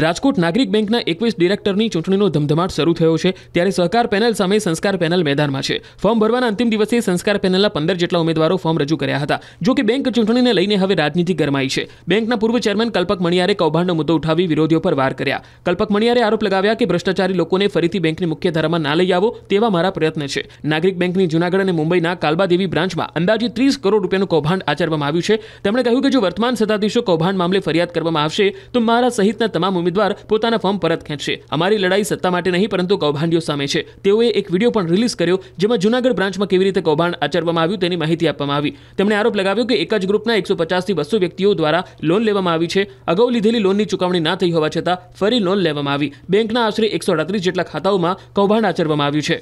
રાજકોટ નાગરિક બેંકના એકવીસ ડિરેક્ટરની ચૂંટણીનો ધમધમાટ શરૂ થયો છે ત્યારે સહકાર પેનલ સામે સંસ્કાર પેનલ મેદાનમાં છે ફોર્મ ભરવાના અંતિમ દિવસે સંસ્કાર પેનલના પંદર જેટલા ઉમેદવારો ફોર્મ રજૂ કર્યા હતા જો કે બેંક ચૂંટણીને લઈને હવે રાજનીતિ ગરમાઈ છે બેંકના પૂર્વ ચેરમેન કલ્પક મણિયારે કૌભાંડનો મુદ્દો ઉઠાવી વિરોધીઓ પર વાર કર્યા કલ્પક મણિયારે આરોપ લગાવ્યા કે ભ્રષ્ટાચારી લોકોને ફરીથી બેંકની મુખ્ય ધારામાં ના લઈ આવો તેવા મારા પ્રયત્ન છે નાગરિક બેંકની જૂનાગઢ અને મુંબઈના કાલબાદેવી બ્રાન્ચમાં અંદાજે ત્રીસ કરોડ રૂપિયાનું કૌભાંડ આચરવામાં આવ્યું છે તેમણે કહ્યું કે જો વર્તમાન સત્તાધીશો કૌભાંડ મામલે ફરિયાદ કરવામાં આવશે તો મારા સહિતના તમામ ઉમેદવાર પોતાના ફોર્મ પરત ખેંચશે અમારી લડાઈ સત્તા માટે નહીં પરંતુ કૌભાંડીઓ સામે છે તેઓએ એક વિડીયો પણ રિલીઝ કર્યો જેમાં જુનાગઢ બ્રાન્ચમાં કેવી રીતે કૌભાંડ આચરવામાં આવ્યું તેની માહિતી આપવામાં આવી તેમણે આરોપ લગાવ્યો કે એક જ ગ્રુપના એકસો પચાસથી બસો વ્યક્તિઓ દ્વારા લોન લેવામાં આવી છે અગાઉ લીધેલી લોનની ચુકવણી ના થઈ હોવા છતાં ફરી લોન લેવામાં આવી બેંકના આશરે એકસો અડત્રીસ જેટલા ખાતાઓમાં કૌભાંડ આચરવામાં આવ્યું છે